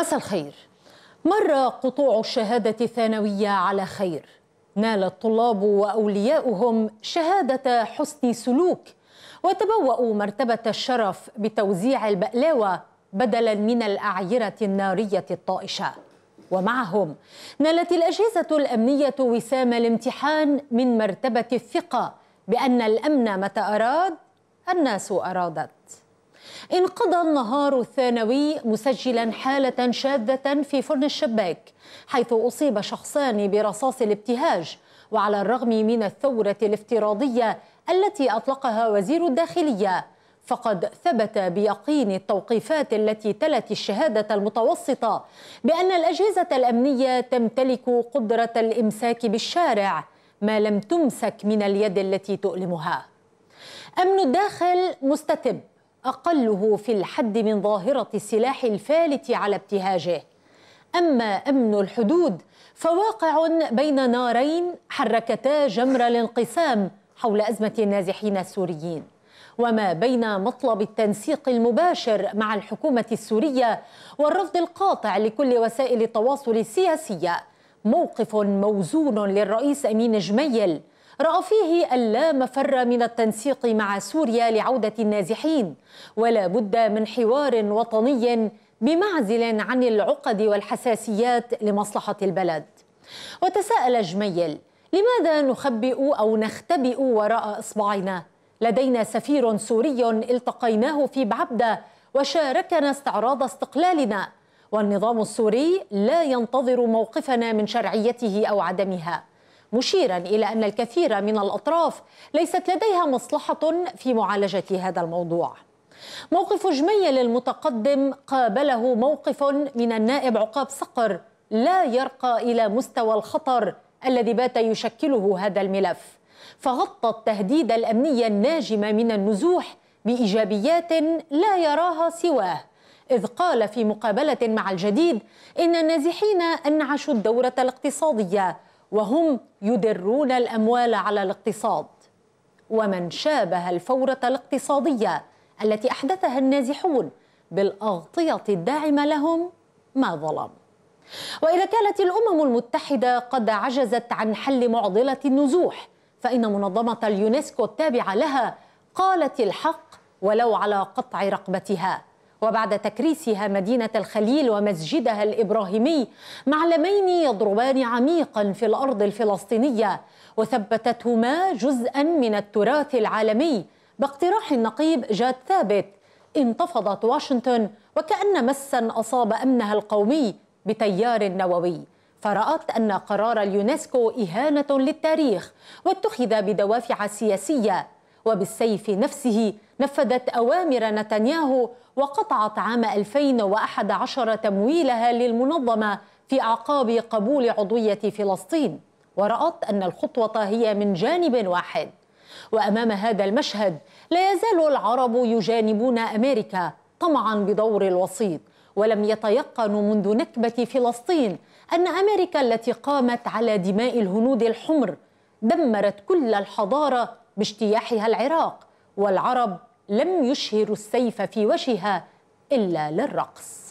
مساء الخير مر قطوع الشهادة الثانوية على خير نال الطلاب وأولياؤهم شهادة حسن سلوك وتبوأوا مرتبة الشرف بتوزيع البقلاوة بدلا من الأعيرة النارية الطائشة ومعهم نالت الأجهزة الأمنية وسام الامتحان من مرتبة الثقة بأن الأمن متى أراد الناس أرادت انقضى النهار الثانوي مسجلا حالة شاذة في فرن الشباك حيث أصيب شخصان برصاص الابتهاج وعلى الرغم من الثورة الافتراضية التي أطلقها وزير الداخلية فقد ثبت بيقين التوقيفات التي تلت الشهادة المتوسطة بأن الأجهزة الأمنية تمتلك قدرة الإمساك بالشارع ما لم تمسك من اليد التي تؤلمها أمن الداخل مستتب أقله في الحد من ظاهرة السلاح الفالت على ابتهاجه أما أمن الحدود فواقع بين نارين حركتا جمر الانقسام حول أزمة النازحين السوريين وما بين مطلب التنسيق المباشر مع الحكومة السورية والرفض القاطع لكل وسائل التواصل السياسية موقف موزون للرئيس أمين جميل رأى فيه اللا مفر من التنسيق مع سوريا لعودة النازحين ولا بد من حوار وطني بمعزل عن العقد والحساسيات لمصلحة البلد وتساءل جميل لماذا نخبئ أو نختبئ وراء إصبعنا؟ لدينا سفير سوري التقيناه في بعبدة وشاركنا استعراض استقلالنا والنظام السوري لا ينتظر موقفنا من شرعيته أو عدمها مشيرا إلى أن الكثير من الأطراف ليست لديها مصلحة في معالجة هذا الموضوع موقف جميل للمتقدم قابله موقف من النائب عقاب صقر لا يرقى إلى مستوى الخطر الذي بات يشكله هذا الملف فغطى التهديد الأمني الناجم من النزوح بإيجابيات لا يراها سواه إذ قال في مقابلة مع الجديد إن النازحين أنعشوا الدورة الاقتصادية وهم يدرون الاموال على الاقتصاد ومن شابه الفوره الاقتصاديه التي احدثها النازحون بالاغطيه الداعمه لهم ما ظلم واذا كانت الامم المتحده قد عجزت عن حل معضله النزوح فان منظمه اليونسكو التابعه لها قالت الحق ولو على قطع رقبتها وبعد تكريسها مدينة الخليل ومسجدها الإبراهيمي معلمين يضربان عميقا في الأرض الفلسطينية وثبتتهما جزءا من التراث العالمي باقتراح النقيب جاد ثابت انتفضت واشنطن وكأن مسا أصاب أمنها القومي بتيار نووي فرأت أن قرار اليونسكو إهانة للتاريخ واتخذ بدوافع سياسية وبالسيف نفسه نفذت أوامر نتنياهو وقطعت عام 2011 تمويلها للمنظمة في أعقاب قبول عضوية فلسطين ورأت أن الخطوة هي من جانب واحد وأمام هذا المشهد لا يزال العرب يجانبون أمريكا طمعا بدور الوسيط ولم يتيقنوا منذ نكبة فلسطين أن أمريكا التي قامت على دماء الهنود الحمر دمرت كل الحضارة باجتياحها العراق والعرب لم يشهروا السيف في وجهها إلا للرقص